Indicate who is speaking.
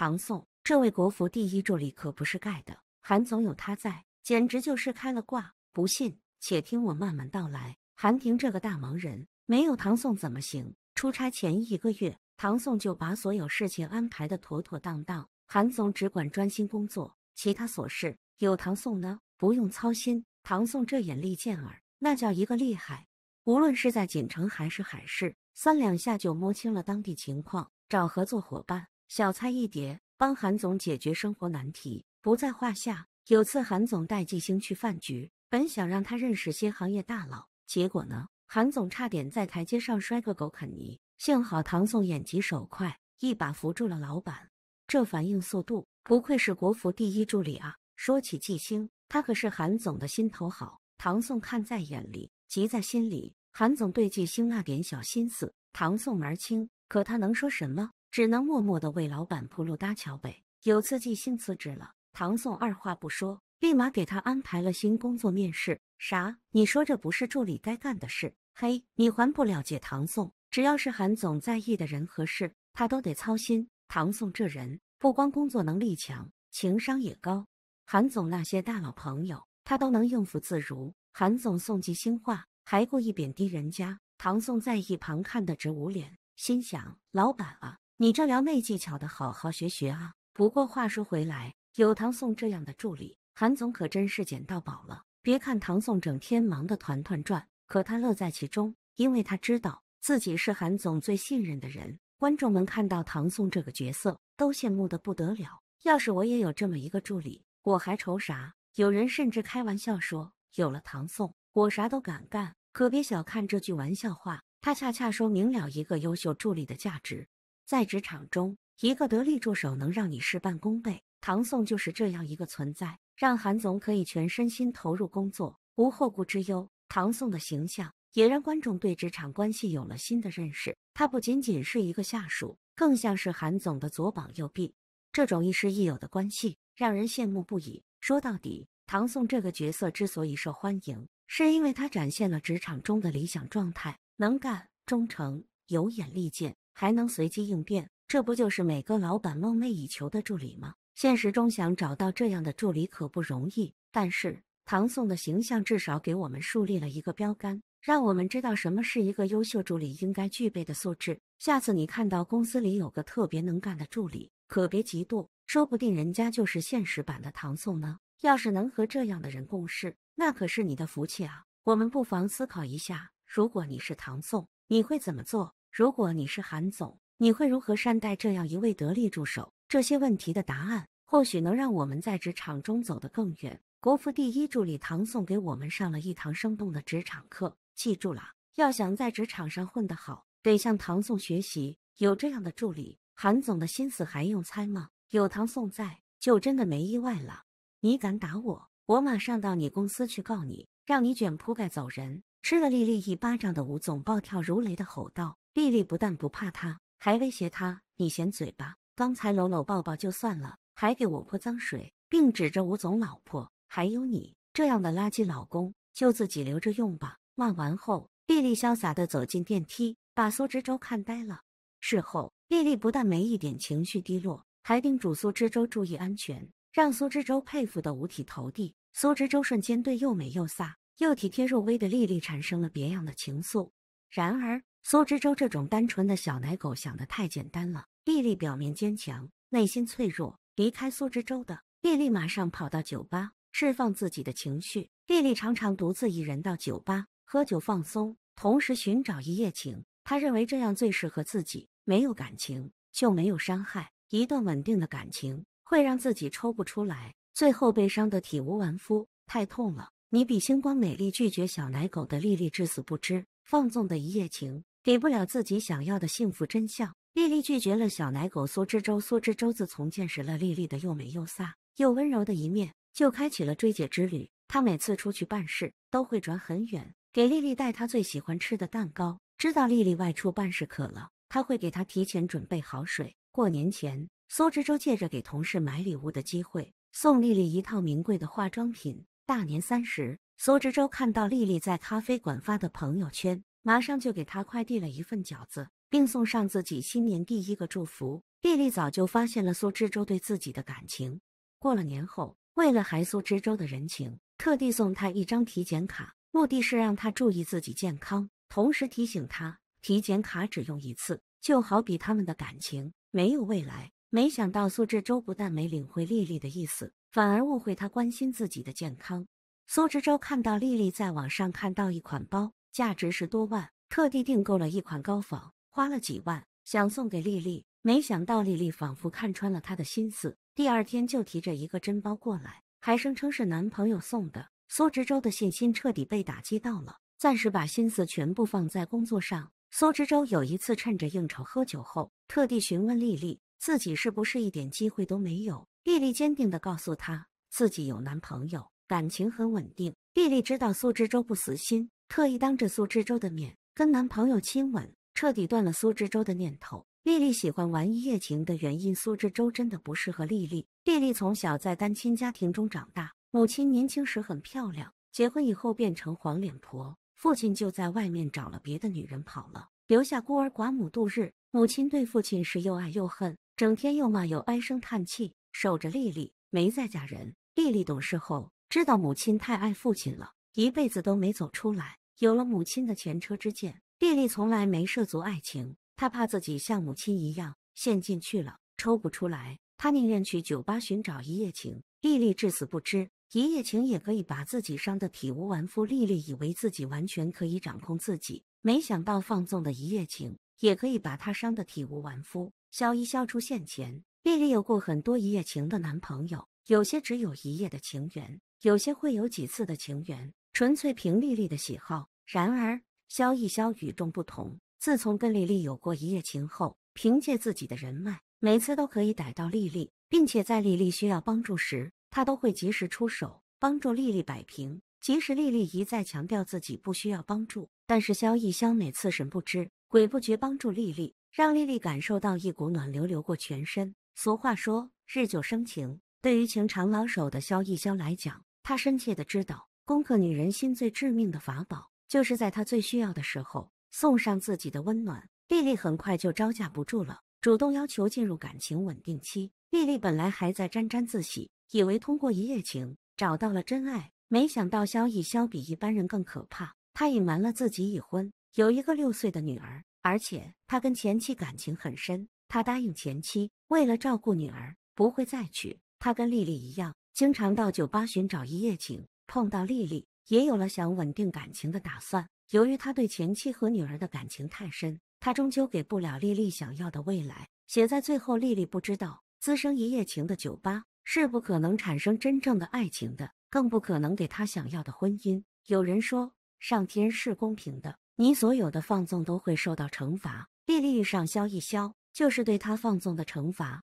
Speaker 1: 唐宋这位国服第一助理可不是盖的，韩总有他在，简直就是开了挂。不信，且听我慢慢道来。韩廷这个大忙人，没有唐宋怎么行？出差前一个月，唐宋就把所有事情安排的妥妥当当，韩总只管专心工作，其他琐事有唐宋呢，不用操心。唐宋这眼力见儿，那叫一个厉害。无论是在锦城还是海市，三两下就摸清了当地情况，找合作伙伴。小菜一碟，帮韩总解决生活难题不在话下。有次韩总带纪星去饭局，本想让他认识些行业大佬，结果呢，韩总差点在台阶上摔个狗啃泥，幸好唐宋眼疾手快，一把扶住了老板。这反应速度，不愧是国服第一助理啊！说起纪星，他可是韩总的心头好。唐宋看在眼里，急在心里。韩总对纪星那点小心思，唐宋门清，可他能说什么？只能默默的为老板铺路搭桥呗。有次季星辞职了，唐宋二话不说，立马给他安排了新工作面试。啥？你说这不是助理该干的事？嘿，你还不了解唐宋？只要是韩总在意的人和事，他都得操心。唐宋这人不光工作能力强，情商也高，韩总那些大佬朋友，他都能应付自如。韩总送句星话，还故意贬低人家。唐宋在一旁看的直捂脸，心想：老板啊！你这撩妹技巧的好好学学啊！不过话说回来，有唐宋这样的助理，韩总可真是捡到宝了。别看唐宋整天忙得团团转，可他乐在其中，因为他知道自己是韩总最信任的人。观众们看到唐宋这个角色，都羡慕的不得了。要是我也有这么一个助理，我还愁啥？有人甚至开玩笑说：“有了唐宋，我啥都敢干。”可别小看这句玩笑话，它恰恰说明了一个优秀助理的价值。在职场中，一个得力助手能让你事半功倍。唐宋就是这样一个存在，让韩总可以全身心投入工作，无后顾之忧。唐宋的形象也让观众对职场关系有了新的认识。他不仅仅是一个下属，更像是韩总的左膀右臂。这种亦师亦友的关系让人羡慕不已。说到底，唐宋这个角色之所以受欢迎，是因为他展现了职场中的理想状态：能干、忠诚、有眼力见。还能随机应变，这不就是每个老板梦寐以求的助理吗？现实中想找到这样的助理可不容易，但是唐宋的形象至少给我们树立了一个标杆，让我们知道什么是一个优秀助理应该具备的素质。下次你看到公司里有个特别能干的助理，可别嫉妒，说不定人家就是现实版的唐宋呢。要是能和这样的人共事，那可是你的福气啊！我们不妨思考一下，如果你是唐宋，你会怎么做？如果你是韩总，你会如何善待这样一位得力助手？这些问题的答案，或许能让我们在职场中走得更远。国服第一助理唐宋给我们上了一堂生动的职场课。记住了，要想在职场上混得好，得向唐宋学习。有这样的助理，韩总的心思还用猜吗？有唐宋在，就真的没意外了。你敢打我，我马上到你公司去告你，让你卷铺盖走人。吃了丽丽一巴掌的吴总暴跳如雷的吼道。丽丽不但不怕他，还威胁他：“你嫌嘴巴，刚才搂搂抱抱就算了，还给我泼脏水，并指着吴总老婆，还有你这样的垃圾老公，就自己留着用吧。”骂完后，丽丽潇洒地走进电梯，把苏之洲看呆了。事后，丽丽不但没一点情绪低落，还叮嘱苏之洲注意安全，让苏之洲佩服得五体投地。苏之洲瞬间对又美又飒又体贴入微的丽丽产生了别样的情愫。然而，苏之舟这种单纯的小奶狗想的太简单了。丽丽表面坚强，内心脆弱。离开苏之舟的丽丽马上跑到酒吧释放自己的情绪。丽丽常常独自一人到酒吧喝酒放松，同时寻找一夜情。她认为这样最适合自己，没有感情就没有伤害。一段稳定的感情会让自己抽不出来，最后被伤的体无完肤，太痛了。你比星光美丽，拒绝小奶狗的丽丽至死不知放纵的一夜情。给不了自己想要的幸福真相，丽丽拒绝了小奶狗苏之洲。苏之洲自从见识了丽丽的又美又飒又温柔的一面，就开启了追姐之旅。他每次出去办事都会转很远，给丽丽带她最喜欢吃的蛋糕。知道丽丽外出办事渴了，他会给她提前准备好水。过年前，苏之洲借着给同事买礼物的机会，送丽丽一套名贵的化妆品。大年三十，苏之洲看到丽丽在咖啡馆发的朋友圈。马上就给他快递了一份饺子，并送上自己新年第一个祝福。丽丽早就发现了苏之洲对自己的感情。过了年后，为了还苏之洲的人情，特地送他一张体检卡，目的是让他注意自己健康，同时提醒他体检卡只用一次，就好比他们的感情没有未来。没想到苏之洲不但没领会丽丽的意思，反而误会她关心自己的健康。苏之洲看到丽丽在网上看到一款包。价值十多万，特地订购了一款高仿，花了几万，想送给丽丽。没想到丽丽仿佛看穿了他的心思，第二天就提着一个真包过来，还声称是男朋友送的。苏之洲的信心彻底被打击到了，暂时把心思全部放在工作上。苏之洲有一次趁着应酬喝酒后，特地询问丽丽自己是不是一点机会都没有。丽丽坚定地告诉他自己有男朋友，感情很稳定。丽丽知道苏之洲不死心。特意当着苏之舟的面跟男朋友亲吻，彻底断了苏之舟的念头。丽丽喜欢玩一夜情的原因，苏之舟真的不适合丽丽。丽丽从小在单亲家庭中长大，母亲年轻时很漂亮，结婚以后变成黄脸婆，父亲就在外面找了别的女人跑了，留下孤儿寡母度日。母亲对父亲是又爱又恨，整天又骂又唉声叹气，守着丽丽没再嫁人。丽丽懂事后知道母亲太爱父亲了。一辈子都没走出来。有了母亲的前车之鉴，丽丽从来没涉足爱情。她怕自己像母亲一样陷进去了，抽不出来。她宁愿去酒吧寻找一夜情。丽丽至死不知，一夜情也可以把自己伤得体无完肤。丽丽以为自己完全可以掌控自己，没想到放纵的一夜情也可以把她伤得体无完肤。萧一笑出现前，丽丽有过很多一夜情的男朋友，有些只有一夜的情缘，有些会有几次的情缘。纯粹凭丽丽的喜好，然而萧逸萧与众不同。自从跟丽丽有过一夜情后，凭借自己的人脉，每次都可以逮到丽丽，并且在丽丽需要帮助时，他都会及时出手帮助丽丽摆平。即使丽丽一再强调自己不需要帮助，但是萧逸萧每次神不知鬼不觉帮助丽丽，让丽丽感受到一股暖流流过全身。俗话说，日久生情。对于情场老手的萧逸萧来讲，他深切的知道。攻克女人心最致命的法宝，就是在她最需要的时候送上自己的温暖。丽丽很快就招架不住了，主动要求进入感情稳定期。丽丽本来还在沾沾自喜，以为通过一夜情找到了真爱，没想到萧逸萧比一般人更可怕。他隐瞒了自己已婚，有一个六岁的女儿，而且他跟前妻感情很深。他答应前妻，为了照顾女儿，不会再娶。他跟丽丽一样，经常到酒吧寻找一夜情。碰到丽丽，也有了想稳定感情的打算。由于他对前妻和女儿的感情太深，他终究给不了丽丽想要的未来。写在最后，丽丽不知道，滋生一夜情的酒吧是不可能产生真正的爱情的，更不可能给她想要的婚姻。有人说，上天是公平的，你所有的放纵都会受到惩罚。丽丽遇上消一消，就是对他放纵的惩罚。